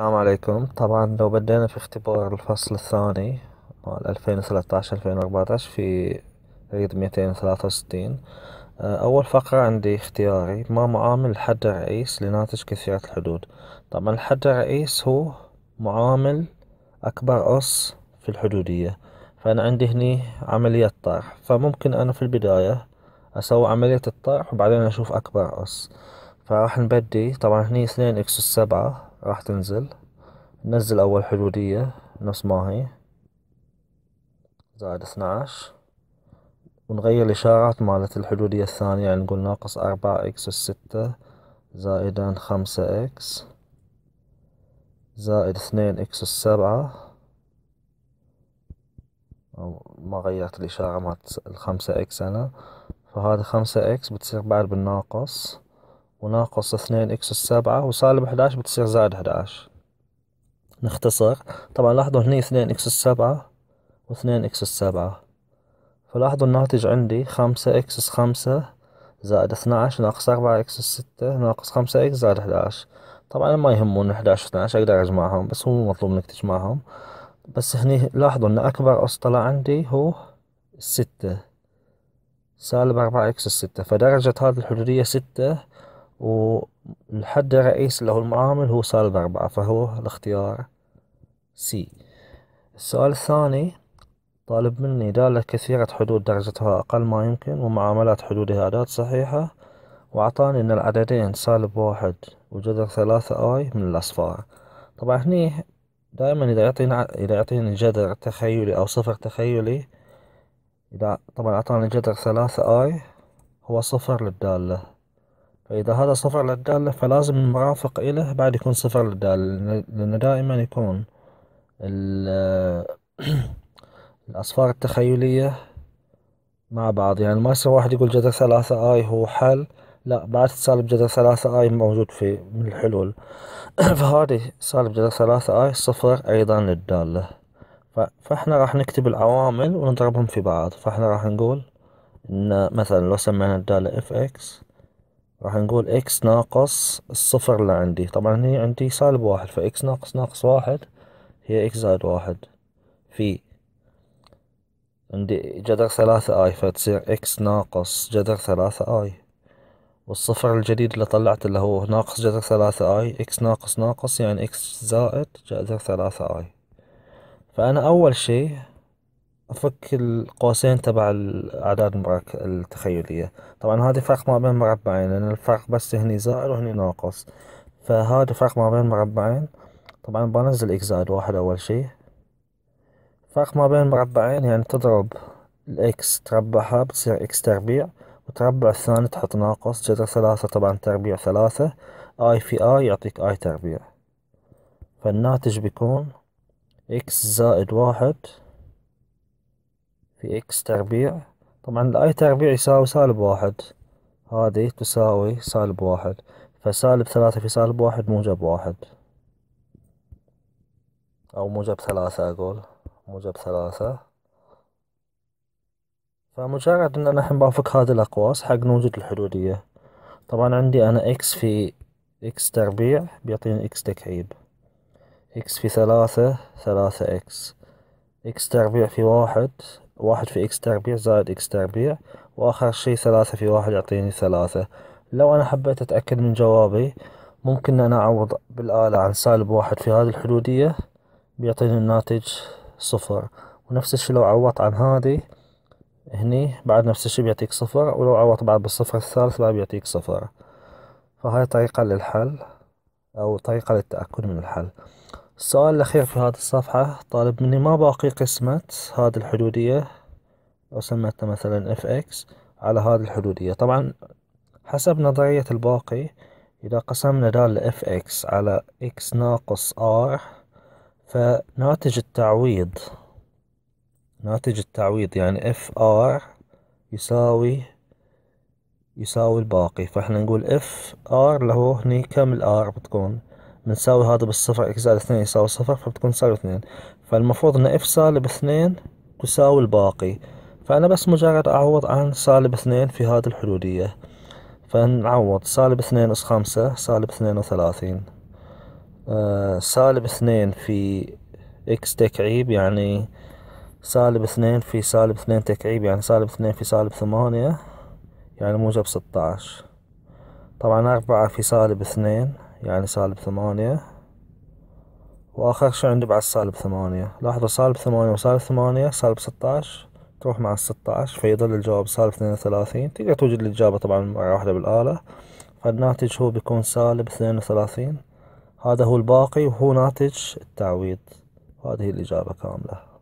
السلام عليكم طبعا لو بدينا في اختبار الفصل الثاني 2013 2014 في ريد 263 آه، أول فقرة عندي اختياري ما معامل الحد الرئيس لناتج كثيرة الحدود طبعا الحد الرئيس هو معامل أكبر أس في الحدودية فأنا عندي هني عملية طرح فممكن أنا في البداية أسوي عملية الطرح وبعدين أشوف أكبر أس فراح نبدي طبعا هني اثنين إكس السبعة راح تنزل نزل اول حدودية نفس ما هي زائد اثناعش ونغير الإشارات مالت الحدودية الثانية يعني نقول ناقص أربعة إكس الستة زائدا خمسة إكس زائد اثنين إكس السبعة أو ما غيرت الإشارة مالت الخمسة إكس أنا فهذا خمسة إكس بتصير بعد بالناقص وناقص اثنين اكس السبعة وسالب احداش بتصير زائد احداش نختصر طبعا لاحظوا هني اثنين اكس السبعة واثنين اكس السبعة فلاحظوا الناتج عندي خمسة اكس خمسة زائد اثناش ناقص أربعة اكس ستة ناقص خمسة اكس زائد احداش طبعا ما يهمون احداش واثناش اقدر اجمعهم بس هو مو مطلوب انك تجمعهم بس هني لاحظوا ان اكبر طلع عندي هو ستة سالب أربعة إكس ستة فدرجة هذه الحدودية ستة والحد الرئيسي له المعامل هو سالب أربعة فهو الاختيار سي السؤال الثاني طالب مني دالة كثيرة حدود درجتها أقل ما يمكن ومعاملات حدودها أداة صحيحة وأعطاني أن العددين سالب واحد وجذر ثلاثة آي من الأصفار طبعا هني دائما إذا يعطينا إذا يعطيني جذر تخيلي أو صفر تخيلي إذا طبعا أعطاني جذر ثلاثة آي هو صفر للدالة فإذا هذا صفر للدالة فلازم المرافق إله بعد يكون صفر للدالة لأنه دائما يكون الأصفار التخيلية مع بعض يعني ما يصير واحد يقول جذر ثلاثة آي هو حل لا بعد سالب جذر ثلاثة آي موجود في من الحلول فهذه سالب جذر ثلاثة آي صفر أيضا للدالة فاحنا راح نكتب العوامل ونضربهم في بعض فاحنا راح نقول إن مثلا لو سمينا الدالة اف اكس راح نقول اكس ناقص الصفر اللي عندي طبعا هني عندي سالب واحد فاكس ناقص ناقص واحد هي اكس زائد واحد في عندي جذر ثلاثة اي فتصير اكس ناقص جذر ثلاثة اي والصفر الجديد اللي طلعت اللي هو ناقص جذر ثلاثة اي اكس ناقص ناقص يعني اكس زائد جذر ثلاثة اي فانا اول شي فك القوسين تبع الأعداد المرك... التخيلية طبعا هذا فرق ما بين مربعين لأن الفرق بس هني زائد وهني ناقص فهذا فرق ما بين مربعين طبعا بنزل إكس زائد واحد أول شي فرق ما بين مربعين يعني تضرب الإكس تربعها بتصير إكس تربيع وتربع الثاني تحط ناقص جذر ثلاثة طبعا تربيع ثلاثة اي في اي يعطيك اي تربيع فالناتج بيكون اكس زائد واحد في إكس تربيع طبعا الأي تربيع يساوي سالب واحد هذه تساوي سالب واحد فسالب ثلاثة في سالب واحد موجب واحد أو موجب ثلاثة أقول موجب ثلاثة فمجرد أن أنا الحين بافك هذه الأقواس حق نوجد الحدودية طبعا عندي أنا إكس في إكس تربيع بيعطيني إكس تكعيب إكس في ثلاثة ثلاثة إكس إكس تربيع في واحد واحد في إكس تربيع زائد إكس تربيع وآخر شي ثلاثة في واحد يعطيني ثلاثة لو أنا حبيت أتأكد من جوابي ممكن أنا أعوض بالآلة عن سالب واحد في هذه الحدودية بيعطيني الناتج صفر ونفس الشي لو عوضت عن هذه هني بعد نفس الشي بيعطيك صفر ولو عوضت بعد بالصفر الثالث بعد بيعطيك صفر فهاي طريقة للحل أو طريقة للتأكد من الحل السؤال الأخير في هذه الصفحة طالب مني ما باقي قسمة هذه الحدودية لو سميتها مثلا fx على هذه الحدودية طبعا حسب نظرية الباقي إذا قسمنا دال fx على x ناقص r فناتج التعويض ناتج التعويض يعني fr يساوي يساوي الباقي فاحنا نقول fr ار هو هني كم الار بتكون بنساوي هذا بالصفر اكس زائد اثنين يساوي صفر فبتكون تساوي اثنين فالمفروض ان اف سالب اثنين تساوي الباقي فأنا بس مجرد أعوض عن سالب اثنين في هذه الحدودية فنعوض سالب اثنين أس خمسة سالب اثنين وثلاثين آه، سالب اثنين في اكس تكعيب يعني سالب اثنين في سالب اثنين تكعيب يعني سالب اثنين في سالب ثمانية يعني موجب ستاعش طبعا أربعة في سالب اثنين يعني سالب ثمانية واخر شي عنده بعد سالب ثمانية لاحظوا سالب ثمانية وسالب ثمانية سالب ستاش تروح مع الستاش فيظل الجواب سالب اثنين وثلاثين تقدر توجد الإجابة طبعا مرة واحدة بالآلة فالناتج هو بيكون سالب اثنين وثلاثين هذا هو الباقي وهو ناتج التعويض هذه الإجابة كاملة